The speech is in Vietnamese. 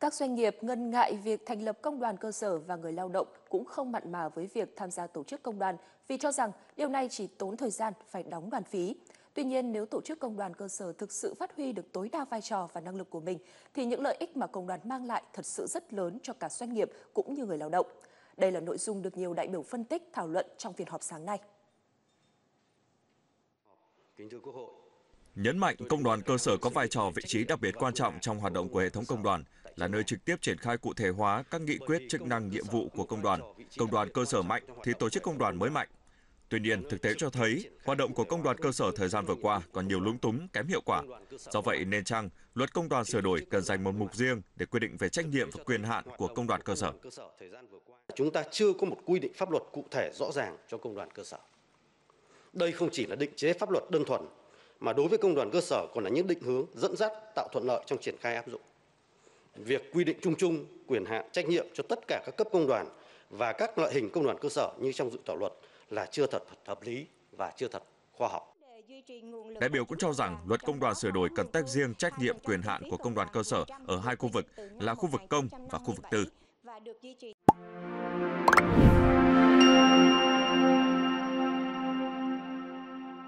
Các doanh nghiệp ngân ngại việc thành lập công đoàn cơ sở và người lao động cũng không mặn mà với việc tham gia tổ chức công đoàn vì cho rằng điều này chỉ tốn thời gian phải đóng đoàn phí. Tuy nhiên, nếu tổ chức công đoàn cơ sở thực sự phát huy được tối đa vai trò và năng lực của mình, thì những lợi ích mà công đoàn mang lại thật sự rất lớn cho cả doanh nghiệp cũng như người lao động. Đây là nội dung được nhiều đại biểu phân tích thảo luận trong phiên họp sáng nay. Kính thưa Quốc hội, Nhấn mạnh công đoàn cơ sở có vai trò vị trí đặc biệt quan trọng trong hoạt động của hệ thống công đoàn, là nơi trực tiếp triển khai cụ thể hóa các nghị quyết chức năng nhiệm vụ của công đoàn. Công đoàn cơ sở mạnh thì tổ chức công đoàn mới mạnh. Tuy nhiên, thực tế cho thấy hoạt động của công đoàn cơ sở thời gian vừa qua còn nhiều lúng túng, kém hiệu quả. Do vậy nên chăng luật công đoàn sửa đổi cần dành một mục riêng để quy định về trách nhiệm và quyền hạn của công đoàn cơ sở. Chúng ta chưa có một quy định pháp luật cụ thể rõ ràng cho công đoàn cơ sở. Đây không chỉ là định chế pháp luật đơn thuần mà đối với công đoàn cơ sở còn là những định hướng dẫn dắt tạo thuận lợi trong triển khai áp dụng. Việc quy định chung chung quyền hạn trách nhiệm cho tất cả các cấp công đoàn và các loại hình công đoàn cơ sở như trong dự thảo luật là chưa thật hợp lý và chưa thật khoa học. Đại biểu cũng cho rằng luật công đoàn sửa đổi cần tách riêng trách nhiệm quyền hạn của công đoàn cơ sở ở hai khu vực là khu vực công và khu vực tư.